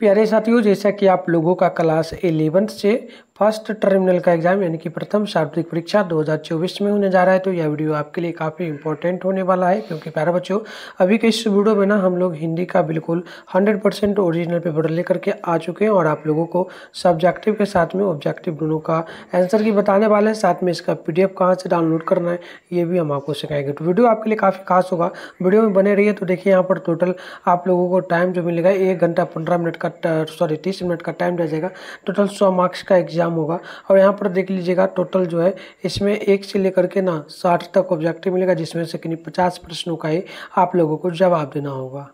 प्यारे साथियों जैसा कि आप लोगों का क्लास एलेवंथ से फर्स्ट टर्मिनल का एग्जाम यानी कि प्रथम शाब्दिक परीक्षा 2024 में होने जा रहा है तो यह वीडियो आपके लिए काफ़ी इंपॉर्टेंट होने वाला है क्योंकि प्यारे बच्चों अभी के इस वीडियो में ना हम लोग हिंदी का बिल्कुल 100 परसेंट ओरिजिनल पेपर लेकर के आ चुके हैं और आप लोगों को सब्जेक्टिव के साथ में ऑब्जेक्टिव दोनों का आंसर भी बताने वाले हैं साथ में इसका पी डी कहाँ से डाउनलोड करना है ये भी हम आपको सिखाएंगे तो वीडियो आपके लिए काफ़ी खास होगा वीडियो में बने रही तो देखिए यहाँ पर टोटल आप लोगों को टाइम जो मिलेगा एक घंटा पंद्रह मिनट का का सॉरी तीस मिनट का टाइम रह जाएगा टोटल सौ मार्क्स का एग्जाम होगा और यहाँ पर देख लीजिएगा टोटल जो है इसमें एक से लेकर के ना साठ तक ऑब्जेक्टिव मिलेगा जिसमें से कि पचास प्रश्नों का ही आप लोगों को जवाब देना होगा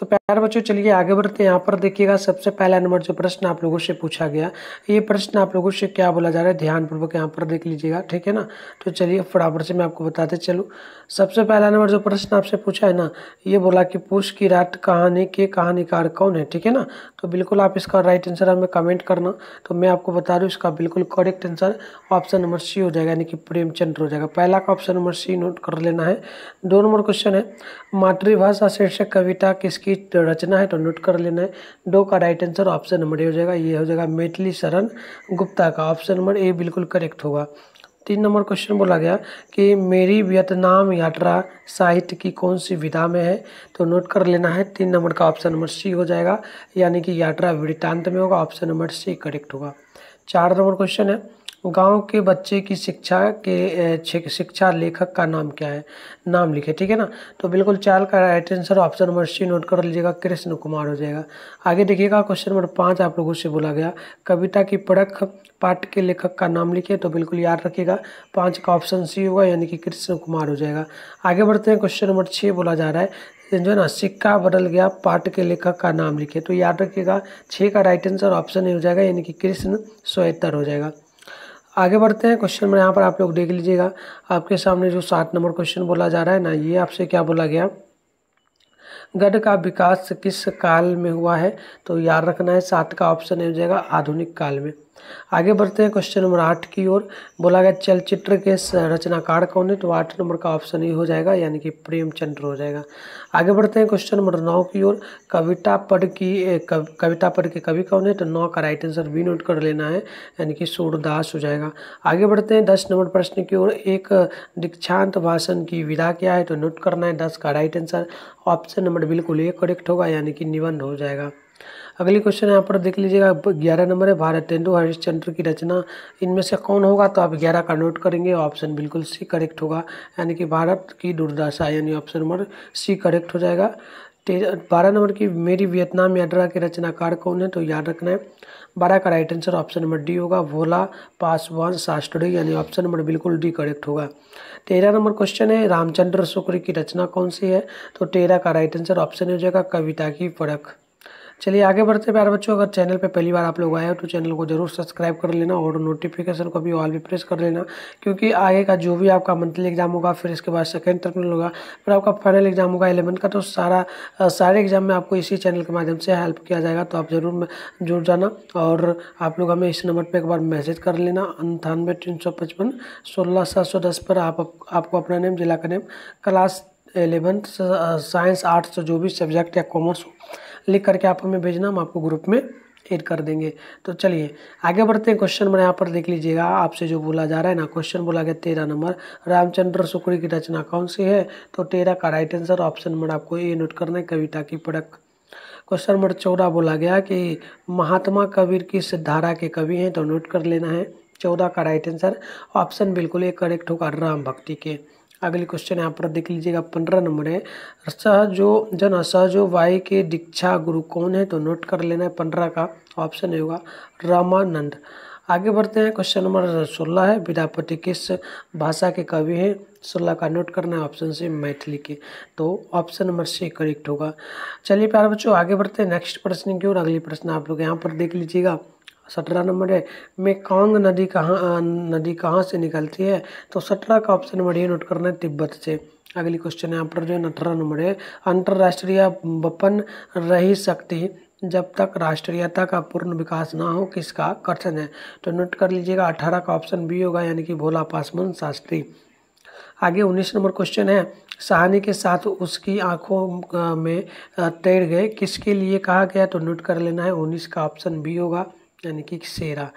तो प्यार बच्चों चलिए आगे बढ़ते हैं यहाँ पर देखिएगा सबसे पहला नंबर जो प्रश्न आप लोगों से पूछा गया ये प्रश्न आप लोगों से क्या बोला जा रहा है ध्यानपूर्वक यहाँ पर देख लीजिएगा ठीक है ना तो चलिए फटाफट से मैं आपको बताते चलूँ सबसे पहला नंबर जो प्रश्न आपसे पूछा है ना ये बोला कि पूछ की रात कहानी के कहानीकार कौन है ठीक है ना तो बिल्कुल आप इसका राइट आंसर हमें कमेंट करना तो मैं आपको बता दूँ इसका बिल्कुल correct answer option number C हो जाएगा यानी कि प्रेमचंद हो जाएगा पहला का ऑप्शन नंबर सी नोट कर लेना है दो नंबर क्वेश्चन है मातृभाषा शीर्षक कविता किसकी इसकी रचना है तो नोट कर लेना है दो का right answer option number A हो जाएगा ये हो जाएगा मेटली शरण गुप्ता का ऑप्शन नंबर ए बिल्कुल करेक्ट होगा तीन नंबर क्वेश्चन बोला गया कि मेरी वियतनाम यात्रा साहित्य की कौन सी विधा में है तो नोट कर लेना है तीन नंबर का ऑप्शन नंबर सी हो जाएगा यानी कि यात्रा वृत्तांत में होगा ऑप्शन नंबर सी करेक्ट होगा चार नंबर क्वेश्चन है गांव के बच्चे की शिक्षा के शिक्षा लेखक का नाम क्या है नाम लिखे ठीक है ना तो बिल्कुल चार का right answer option number C note कर लीजिएगा कृष्ण कुमार हो जाएगा आगे देखिएगा क्वेश्चन नंबर पाँच आप लोगों से बोला गया कविता की पड़क पाठ के लेखक का नाम लिखे तो बिल्कुल याद रखिएगा पाँच का ऑप्शन सी होगा यानी कि कृष्ण कुमार हो जाएगा आगे बढ़ते हैं क्वेश्चन नंबर छः बोला जा रहा है जो है ना सिक्का बदल गया पाठ के लेखक का नाम लिखे तो याद रखिएगा छः का राइट आंसर ऑप्शन ए हो जाएगा यानी कि कृष्ण स्वेतर हो जाएगा आगे बढ़ते हैं क्वेश्चन में यहाँ पर आप लोग देख लीजिएगा आपके सामने जो सात नंबर क्वेश्चन बोला जा रहा है ना ये आपसे क्या बोला गया गढ़ का विकास किस काल में हुआ है तो याद रखना है सात का ऑप्शन हो जाएगा आधुनिक काल में आगे बढ़ते हैं क्वेश्चन नंबर आठ की ओर बोला गया चलचित्र के रचनाकार कौन है तो आठ नंबर का ऑप्शन ही हो जाएगा यानी कि प्रेमचंद्र हो जाएगा आगे बढ़ते हैं क्वेश्चन नंबर नौ की ओर कविता पद की कविता पद के कवि कौन है तो नौ का राइट आंसर बी नोट कर लेना है यानी कि सूरदास हो जाएगा आगे बढ़ते हैं दस नंबर प्रश्न की ओर एक दीक्षांत भाषण की विधा क्या है तो नोट करना है दस का राइट आंसर ऑप्शन नंबर बिल्कुल ये करेक्ट होगा यानी कि निबंध हो जाएगा अगली क्वेश्चन यहाँ पर देख लीजिएगा ग्यारह नंबर है भारत तेंदु हरिश्चंद्र की रचना इनमें से कौन होगा तो आप ग्यारह का नोट करेंगे ऑप्शन बिल्कुल सी करेक्ट होगा यानी कि भारत की दुर्दशा यानी ऑप्शन नंबर सी करेक्ट हो जाएगा बारह नंबर की मेरी वियतनाम यात्रा के रचनाकार कौन है तो याद रखना है बारह का right answer option number D होगा भोला पासवान शास्त्री यानी ऑप्शन नंबर बिल्कुल डी करेक्ट होगा तेरह नंबर क्वेश्चन है रामचंद्र शुक्र की रचना कौन सी है तो तेरह का राइट आंसर ऑप्शन हो जाएगा कविता की परख चलिए आगे बढ़ते प्यार बच्चों अगर चैनल पे पहली बार आप लोग आए हो तो चैनल को जरूर सब्सक्राइब कर लेना और नोटिफिकेशन को भी ऑल भी प्रेस कर लेना क्योंकि आगे का जो भी आपका मंथली एग्जाम होगा फिर इसके बाद सेकेंड टर्मिनल होगा फिर आपका फाइनल एग्जाम होगा एलेवन का तो सारा सारे एग्जाम में आपको इसी चैनल के माध्यम से हेल्प किया जाएगा तो आप ज़रूर जुड़ जाना और आप लोग हमें इस नंबर पर एक बार मैसेज कर लेना अंठानवे तीन सौ पचपन सोलह सात सौ दस पर आप आपको अपना नेम जिला का name class eleventh science arts जो भी सब्जेक्ट या कॉमर्स हो लिख करके आप हमें भेजना हम आपको ग्रुप में एड कर देंगे तो चलिए आगे बढ़ते हैं क्वेश्चन नंबर यहाँ पर देख लीजिएगा आपसे जो बोला जा रहा है ना क्वेश्चन बोला गया तेरह नंबर रामचंद्र शुक्र की रचना कौन सी है तो तेरह का राइट आंसर ऑप्शन नंबर आपको ये नोट करना है कविता की पड़क क्वेश्चन नंबर चौदह बोला गया कि महात्मा कबीर किस धारा के कवि हैं तो नोट कर लेना है चौदह का राइट आंसर ऑप्शन बिल्कुल एक करेक्ट होगा राम भक्ति के अगले क्वेश्चन यहाँ पर देख लीजिएगा पंद्रह नंबर है सहजो जन असहजो वाई के दीक्षा गुरु कौन है तो नोट कर लेना है पंद्रह का ऑप्शन होगा रामानंद आगे बढ़ते हैं क्वेश्चन नंबर सोलह है विद्यापति किस भाषा के कवि हैं सोलह का नोट करना है ऑप्शन सी मैथिली के तो ऑप्शन नंबर सी करेक्ट होगा चलिए प्यारे बच्चों आगे बढ़ते हैं नेक्स्ट प्रश्न की ओर अगले प्रश्न आप लोग यहाँ पर देख लीजिएगा सत्रह नंबर है मेकांग नदी कहाँ नदी कहाँ से निकलती है तो सत्रह का ऑप्शन बढ़िया नोट करना है तिब्बत से अगली क्वेश्चन है यहाँ पर जो है अठारह नंबर है अंतर्राष्ट्रीय बपन रही सकती जब तक राष्ट्रीयता का पूर्ण विकास ना हो किसका कथन है तो नोट कर लीजिएगा अठारह का ऑप्शन बी होगा यानी कि भोला पासवान शास्त्री आगे उन्नीस नंबर क्वेश्चन है सहानी के साथ उसकी आंखों में तैर गए किसके लिए कहा गया तो नोट कर लेना है उन्नीस का ऑप्शन बी होगा यानी कि सेरा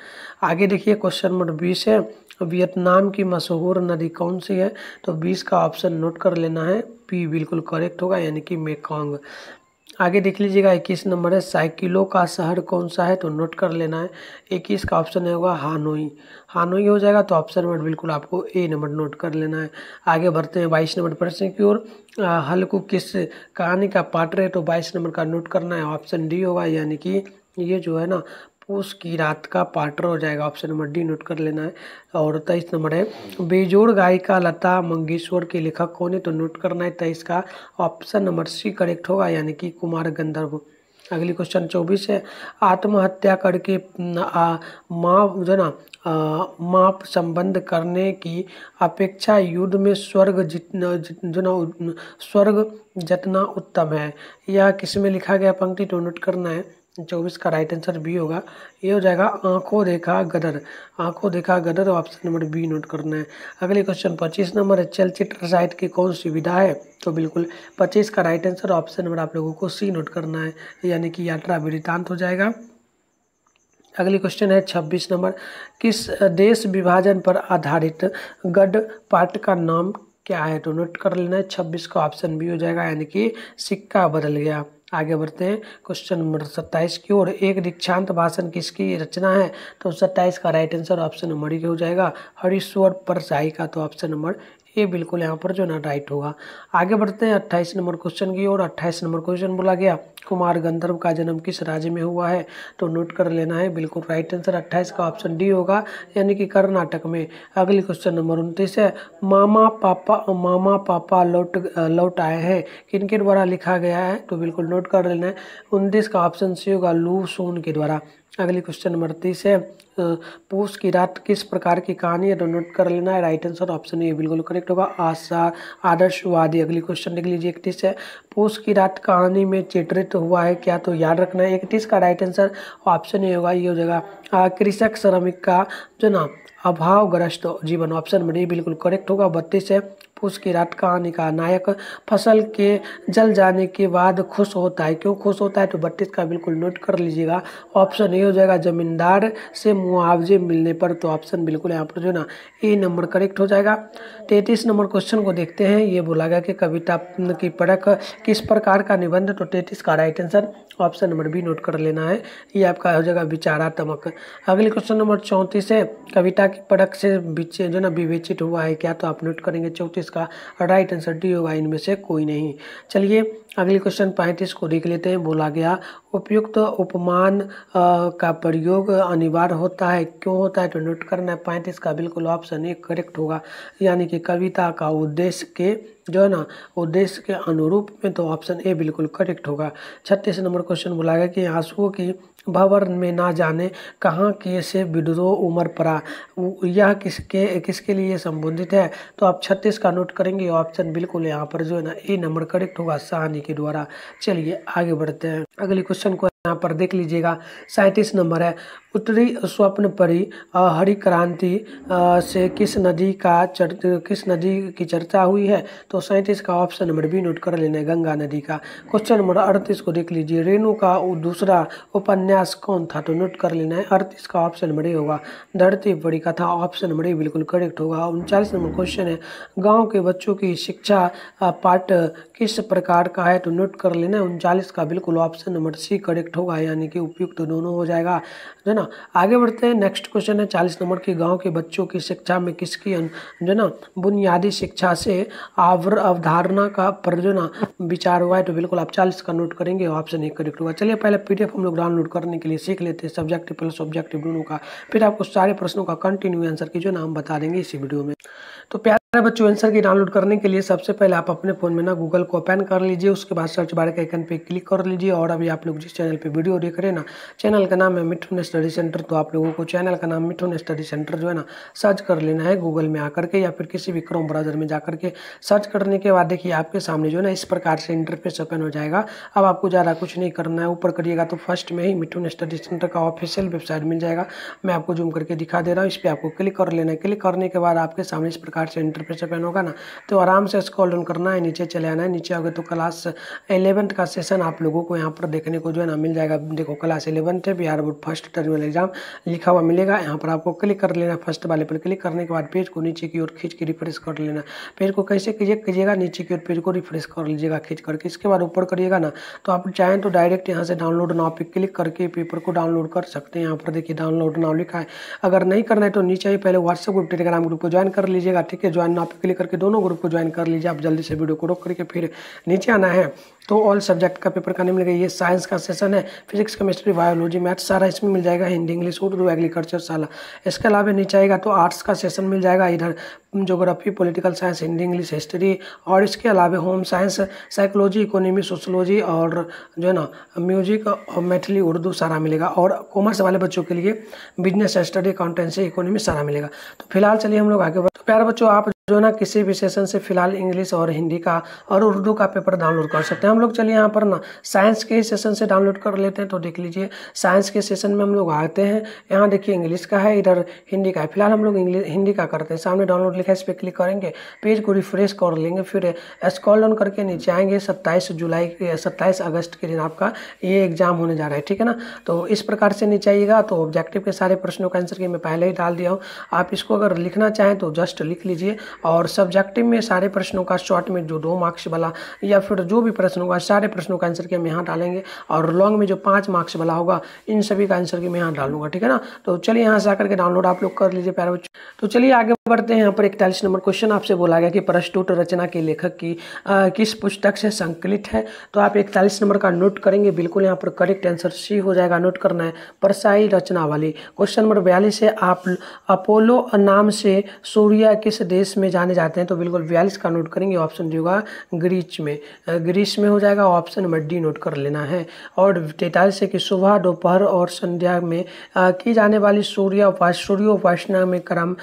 आगे देखिए क्वेश्चन नंबर बीस है वियतनाम की मशहूर नदी कौन सी है तो बीस का ऑप्शन नोट कर लेना है पी बिल्कुल करेक्ट होगा यानी कि मेकोंग आगे देख लीजिएगा इक्कीस नंबर है साइकिलों का शहर कौन सा है तो नोट कर लेना है इक्कीस का ऑप्शन होगा हानोई हानोई हो जाएगा तो ऑप्शन नंबर बिल्कुल आपको ए नंबर नोट कर लेना है आगे बढ़ते हैं बाईस नंबर प्रश्न की ओर हल्कू किस कहानी का पात्र है तो बाईस नंबर का नोट करना है ऑप्शन डी होगा यानी कि ये जो है ना पूस की रात का पार्टर हो जाएगा ऑप्शन नंबर डी नोट कर लेना है और तेईस नंबर है बेजोड़ गायिका लता मंगेशवर के लेखक कौन है तो नोट करना है तेईस का ऑप्शन नंबर सी करेक्ट होगा यानी कि कुमार गंधर्व अगली क्वेश्चन चौबीस है आत्महत्या करके माप जो ना माप संबंध करने की अपेक्षा युद्ध में स्वर्ग जित जो ना स्वर्ग जितना उत्तम है यह किस में लिखा गया पंक्ति तो नोट करना है चौबीस का राइट आंसर बी होगा ये हो जाएगा आंखों देखा गदर आंखों देखा गदर ऑप्शन नंबर बी नोट करना है अगले क्वेश्चन पच्चीस नंबर है चलचित्र साइट की कौन सी विधा है तो बिल्कुल पच्चीस का राइट आंसर ऑप्शन नंबर आप लोगों को सी नोट करना है यानी कि यात्रा वृत्तांत हो जाएगा अगली क्वेश्चन है छब्बीस नंबर किस देश विभाजन पर आधारित गढ़ पाठ का नाम क्या है तो नोट कर लेना है छब्बीस का ऑप्शन बी हो जाएगा यानी कि सिक्का बदल गया आगे बढ़ते हैं क्वेश्चन नंबर सत्ताईस की ओर एक दीक्षांत भाषण किसकी रचना है तो सत्ताईस का right answer option number A हो जाएगा हरीश्वर परसाई का तो ऑप्शन नंबर ये बिल्कुल यहाँ पर जो ना राइट होगा आगे बढ़ते हैं अट्ठाईस नंबर क्वेश्चन की ओर अट्ठाईस नंबर क्वेश्चन बोला गया कुमार गंधर्व का जन्म किस राज्य में हुआ है तो नोट कर लेना है बिल्कुल राइट आंसर अट्ठाईस का ऑप्शन डी होगा यानी कि कर्नाटक में अगली क्वेश्चन नंबर उनतीस है मामा पापा मामा पापा लौट लौट आए हैं किन के द्वारा लिखा गया है तो बिल्कुल नोट कर लेना है उनतीस का ऑप्शन सी होगा लू सोन के द्वारा अगली क्वेश्चन नंबर तीस है पूछ की रात किस प्रकार की कहानी है डाउनलोड कर लेना है राइट आंसर ऑप्शन ए बिल्कुल करेक्ट होगा आशा आदर्शवादी अगली क्वेश्चन देख लीजिए इकतीस है पूछ की रात कहानी में चित्रित हुआ है क्या तो याद रखना है इकतीस का राइट आंसर ऑप्शन ए होगा ये हो जाएगा कृषक श्रमिक का जो नाम अभावग्रस्त जीवन ऑप्शन बी बिल्कुल करेक्ट होगा बत्तीस है फूस की रात कहानी का नायक फसल के जल जाने के बाद खुश होता है क्यों खुश होता है तो बत्तीस का बिल्कुल नोट कर लीजिएगा ऑप्शन ए हो जाएगा जमींदार से मुआवजे मिलने पर तो ऑप्शन बिल्कुल यहाँ पर जो ना ए नंबर करेक्ट हो जाएगा तैतीस नंबर क्वेश्चन को देखते हैं ये बोला गया कि कविता की परख किस प्रकार का निबंध तो तैतीस का right answer option number B note कर लेना है ये आपका हो जाएगा विचारात्मक अगले क्वेश्चन नंबर चौंतीस है कविता की परख से जो ना विवेचित हुआ है क्या तो आप नोट करेंगे चौंतीस इसका राइट आंसर डी होगा इनमें से कोई नहीं चलिए अगले क्वेश्चन पैंतीस को देख लेते हैं बोला गया उपयुक्त उपमान का प्रयोग अनिवार्य होता है क्यों होता है तो नोट करना है पैंतीस का बिल्कुल ऑप्शन एक करेक्ट होगा यानी कि कविता का उद्देश्य के जो है ना उद्देश्य के अनुरूप में तो ऑप्शन ए बिल्कुल करेक्ट होगा छत्तीस नंबर क्वेश्चन बोला गया कि आंसुओं की भवर में ना जाने कहाँ के से विद्रोह उमर पड़ा यह किसके किसके लिए संबंधित है तो आप छत्तीस का नोट करेंगे ऑप्शन बिल्कुल यहाँ पर जो है ना ए नंबर करेक्ट होगा सहानी के द्वारा चलिए आगे बढ़ते हैं अगले क्वेश्चन को यहाँ पर देख लीजिएगा सैंतीस नंबर है उत्तरी स्वप्न परी हरी क्रांति से किस नदी का चर किस नदी की चर्चा हुई है तो सैंतीस का ऑप्शन नंबर बी नोट कर लेना गंगा नदी का क्वेश्चन नंबर अड़तीस को देख लीजिए रेणु का दूसरा उपन्यास कौन था तो नोट कर लेना है अड़तीस का ऑप्शन नंबर ए होगा धरती बड़ी कथा ऑप्शन नंबर ए बिल्कुल करेक्ट होगा उनचालीस नंबर क्वेश्चन है गाँव के बच्चों की शिक्षा पाठ किस प्रकार का है तो नोट कर लेना है उनचालीस का बिल्कुल option number C correct correct होगा यानी कि उपयुक्त तो दोनों हो जाएगा है ना आगे बढ़ते हैं नेक्स्ट क्वेश्चन है चालीस नंबर की गाँव के बच्चों की शिक्षा में किसकी जो ना बुनियादी शिक्षा से आवर अवधारणा का प्रजना विचार हुआ है तो बिल्कुल आप चालीस का नोट करेंगे ऑप्शन एक करेक्ट होगा चलिए पहले पी हम लोग डाउनलोड करने के लिए सीख लेते हैं सब्जेक्टिव प्लस ऑब्जेक्टिव दोनों का फिर आपको सारे प्रश्नों का कंटिन्यू आंसर की जो ना हम बता देंगे इसी वीडियो में तो प्यारे बच्चों आंसर की डाउनलोड करने के लिए सबसे पहले आप अपने फ़ोन में ना गूगल को ओपन कर लीजिए उसके बाद सर्च बार के आइकन पे क्लिक कर लीजिए और अभी आप लोग जिस चैनल पे वीडियो देख रहे हैं ना चैनल का नाम है मिठुन स्टडी सेंटर तो आप लोगों को चैनल का नाम मिठुन स्टडी सेंटर जो है ना सर्च कर लेना है गूगल में आकर के या फिर किसी भी क्रोम ब्राउजर में जाकर के सर्च करने के बाद देखिए आपके सामने जो है ना इस प्रकार से इंटरफेस ओपन हो जाएगा अब आपको ज़्यादा कुछ नहीं करना है ऊपर करिएगा तो फर्स्ट में ही मिठुन स्टडी सेंटर का ऑफिशियल वेबसाइट मिल जाएगा मैं आपको जूम करके दिखा दे रहा हूँ इस पर आपको क्लिक कर लेना है क्लिक करने के बाद आपके सामने इस प्रकार कार्ड से इंटरफेस से पेन होगा ना तो आराम से स्क्रॉल डाउन करना है नीचे चले आना है नीचे आओगे तो क्लास एलेवंथ का सेशन आप लोगों को यहाँ पर देखने को जो है ना मिल जाएगा देखो क्लास एलेवंथ है Bihar board first terminal exam लिखा हुआ मिलेगा यहाँ पर आपको क्लिक कर लेना फर्स्ट वाले पर क्लिक करने के बाद पेज को नीचे की ओर खींच के रिफ्रेश कर लेना पेज को कैसे कीजिए कीजिएगा नीचे की ओर पेज को रिफ्रेश कर लीजिएगा खींच करके इसके बाद ऊपर करिएगा ना तो आप चाहें तो डायरेक्ट यहाँ से डाउनलोड नाव पर क्लिक करके पेपर को डाउनलोड कर सकते हैं यहाँ पर देखिए डाउनलोड नाव लिखा है अगर नहीं करना है तो नीचे ही पहले व्हाट्सएप ग्रुप टेलीग्राम ग्रुप को ज्वाइन कर लीजिएगा ठीक है ज्वाइन नाव पे क्लिक करके दोनों ग्रुप को ज्वाइन कर लीजिए आप जल्दी से वीडियो को रोक करके फिर नीचे आना है तो ऑल सब्जेक्ट का पेपर का नहीं मिलेगा ये साइंस का सेशन है फिजिक्स केमिस्ट्री बायोलॉजी मैथ्स सारा इसमें मिल जाएगा हिंदी इंग्लिश उर्दू एग्रीकल्चर सारा इसके अलावा नीचे आएगा तो आर्ट्स का सेशन मिल जाएगा इधर geography political science Hindi English history और इसके अलावा home science psychology economy sociology और जो है ना म्यूजिक और मैथिली उर्दू सारा मिलेगा और कॉमर्स वाले बच्चों के लिए बिजनेस स्टडी अकाउंटेंसी इकोनॉमी सारा मिलेगा तो फिलहाल चलिए हम लोग आगे बढ़ तो प्यार बच्चों आप जो है ना किसी भी सेशन से फिलहाल इंग्लिश और हिंदी का और उर्दू का पेपर डाउनलोड कर सकते हैं हम लोग चलिए यहाँ पर ना साइंस के सेशन से डाउनलोड कर लेते हैं तो देख लीजिए साइंस के सेशन में हम लोग आते हैं यहाँ देखिए इंग्लिश का है इधर हिंदी का है फिलहाल हम लोग इंग्लिश हिंदी का करते हैं सामने डाउनलोड लिखा है इस पर क्लिक करेंगे पेज को रिफ्रेश कर लेंगे फिर स्कॉल डाउन करके नीचे आएंगे सत्ताईस जुलाई के सत्ताईस अगस्त के दिन आपका ये एग्जाम होने जा रहा है ठीक है ना तो इस प्रकार से नीचे आइएगा तो ऑब्जेक्टिव के सारे प्रश्नों का आंसर के मैं पहले ही डाल दिया हूँ आप इसको अगर लिखना चाहें तो जस्ट लिख लीजिए और सब्जेक्टिव में सारे प्रश्नों का शॉर्ट में जो दो मार्क्स वाला या फिर जो भी प्रश्न होगा सारे प्रश्नों का आंसर के हम यहाँ डालेंगे और लॉन्ग में जो पाँच मार्क्स वाला होगा इन सभी का आंसर के मैं यहाँ डालूंगा ठीक है ना तो चलिए यहाँ से आकर के डाउनलोड आप लोग कर लीजिए प्यारे बच्चों तो चलिए आगे बढ़ते हैं यहाँ पर इकतालीस नंबर क्वेश्चन आपसे बोला गया कि प्रस्तुत रचना के लेखक की किस पुस्तक से संकलित है तो आप इकतालीस नंबर का नोट करेंगे बिल्कुल यहाँ पर करेक्ट आंसर सी हो जाएगा नोट करना है परसाई रचना वाली क्वेश्चन नंबर बयालीस है आप अपोलो नाम से सूर्य किस देश में में जाने जाते हैं तो बिल्कुल बयालीस का नोट करेंगे ऑप्शन जो होगा ग्रीच में ग्रीच में हो जाएगा ऑप्शन नंबर डी नोट कर लेना है और तैतालीस है कि सुबह दोपहर और संध्या में आ, की जाने वाली सूर्य उपास सूर्य उपासना में क्रम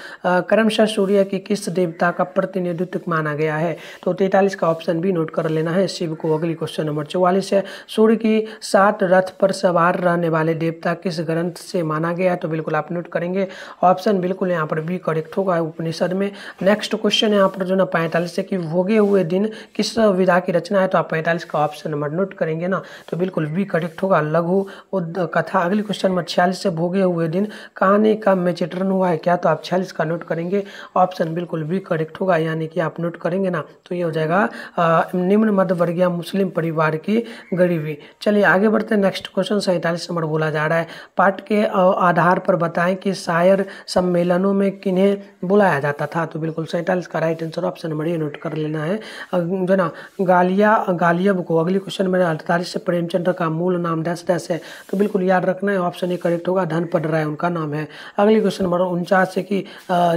क्रमशः सूर्य की किस देवता का प्रतिनिधित्व माना गया है तो तैतालीस का ऑप्शन भी नोट कर लेना है शिव को अगली क्वेश्चन नंबर चौवालीस है सूर्य की सात रथ पर सवार रहने वाले देवता किस ग्रंथ से माना गया तो बिल्कुल आप नोट करेंगे ऑप्शन बिल्कुल यहाँ पर बी करेक्ट होगा उपनिषद में नेक्स्ट नेक्स्ट क्वेश्चन है यहाँ पर जो ना पैंतालीस है कि भोगे हुए दिन किस विधा की रचना है तो आप पैंतालीस का ऑप्शन नंबर नोट करेंगे ना तो बिल्कुल बी करेक्ट होगा लघु कथा अगले क्वेश्चन नंबर छियालीस से भोगे हुए दिन कहानी का मेचिटरन हुआ है क्या तो आप छियालीस का नोट करेंगे ऑप्शन बिल्कुल बी करेक्ट होगा यानी कि आप नोट करेंगे ना तो ये हो जाएगा निम्न मध्यवर्गीय मुस्लिम परिवार की गरीबी चलिए आगे बढ़ते हैं नेक्स्ट क्वेश्चन सैंतालीस नंबर बोला जा रहा है पाठ के आधार पर बताएं कि शायर सम्मेलनों में किन्हें बुलाया जाता था तो बिल्कुल सही सैंतालीस का right answer option number A note कर लेना है जो ना गालिया गालियब को अगले क्वेश्चन में अड़तालीस से प्रेमचंद का मूल नाम डैश डैश है तो बिल्कुल याद रखना है ऑप्शन ए करेक्ट होगा धन धनपद राय उनका नाम है अगले क्वेश्चन नंबर उनचास से कि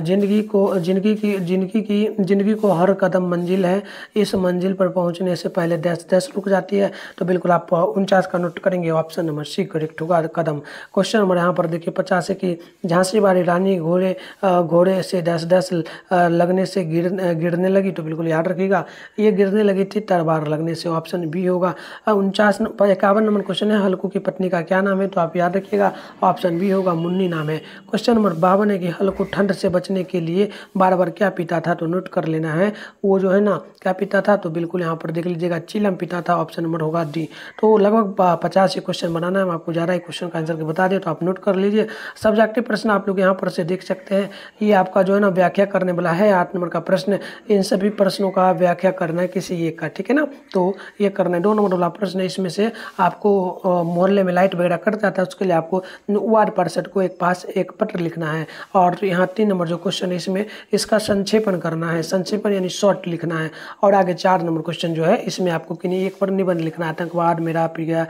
जिंदगी को जिंदगी की जिंदगी की जिंदगी को हर कदम मंजिल है इस मंजिल पर पहुँचने से पहले डैश डैश रुक जाती है तो बिल्कुल आप उनचास का नोट करेंगे ऑप्शन नंबर सी करेक्ट होगा कदम क्वेश्चन नंबर यहाँ पर देखिए पचास है कि झांसी बारी रानी घोड़े घोड़े से डैश डैश लगने लगने से गिर गिरने लगी तो बिल्कुल याद रखिएगा ये गिरने लगी थी तरबार लगने से ऑप्शन बी होगा उनचास इक्यावन नंबर क्वेश्चन है हल्कू की पत्नी का क्या नाम है तो आप याद रखिएगा ऑप्शन बी होगा मुन्नी नाम है क्वेश्चन नंबर बावन है कि हल्कू ठंड से बचने के लिए बार बार क्या पीता था तो नोट कर लेना है वो जो है ना क्या पीता था तो बिल्कुल यहाँ पर देख लीजिएगा चिलम पीता था ऑप्शन नंबर होगा डी तो लगभग पचास ही क्वेश्चन बनाना है मैं आपको ज़्यादा ही क्वेश्चन का आंसर बता दें तो आप नोट कर लीजिए सब्जेक्टिव प्रश्न आप लोग यहाँ पर से देख सकते हैं ये आपका जो है ना व्याख्या करने वाला है सात नंबर का प्रश्न इन सभी प्रश्नों का व्याख्या करना है किसी एक का ठीक है ना तो ये करना है दो नंबर वाला प्रश्न इसमें से आपको मोहल्ले में लाइट वगैरह कट जाता है उसके लिए आपको वार्ड पार्षद को एक पास एक पत्र लिखना है और यहाँ तीन नंबर जो क्वेश्चन है इसमें इसका संक्षेपण करना है संक्षेपण यानी शॉर्ट लिखना है और आगे चार नंबर क्वेश्चन जो है इसमें आपको कि एक पर निबंध लिखना है आतंकवाद मेरा प्रिय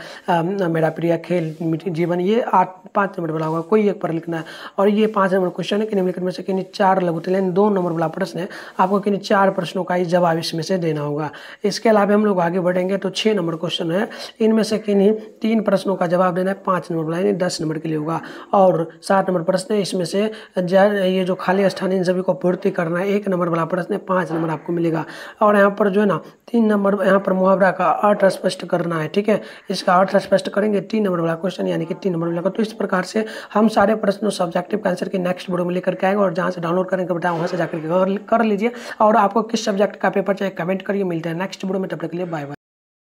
मेरा प्रिय खेल जीवन ये आठ पाँच नंबर वाला होगा कोई एक पर लिखना है और ये पाँच नंबर क्वेश्चन है कि निम्नलिखित में से कि चार लघु यानी दो नंबर वाला प्रश्न है आपको किन चार प्रश्नों का ही जवाब इसमें से देना होगा इसके अलावा हम लोग आगे बढ़ेंगे तो छः नंबर क्वेश्चन है इनमें से किन तीन प्रश्नों का जवाब देना है पाँच नंबर वाला यानी दस नंबर के लिए होगा और सात नंबर प्रश्न है इसमें से ये जो खाली स्थान इन सभी को पूर्ति करना है एक नंबर वाला प्रश्न है पाँच नंबर आपको मिलेगा और यहाँ पर जो है ना तीन नंबर यहाँ पर मुहावरा का अर्थ स्पष्ट करना है ठीक है इसका अर्थ स्पष्ट करेंगे तीन नंबर वाला क्वेश्चन यानी कि तीन नंबर वाला तो इस प्रकार से हम सारे प्रश्नों सब्जेक्टिव आंसर के नेक्स्ट वीडियो में लेकर के आएंगे और जहाँ से डाउनलोड करेंगे बताया वहाँ से जाकर के कर लीजिए और आपको किस सब्जेक्ट का पेपर चाहिए कमेंट करिए मिलते हैं नेक्स्ट वीडियो में तब तक के लिए बाय बाय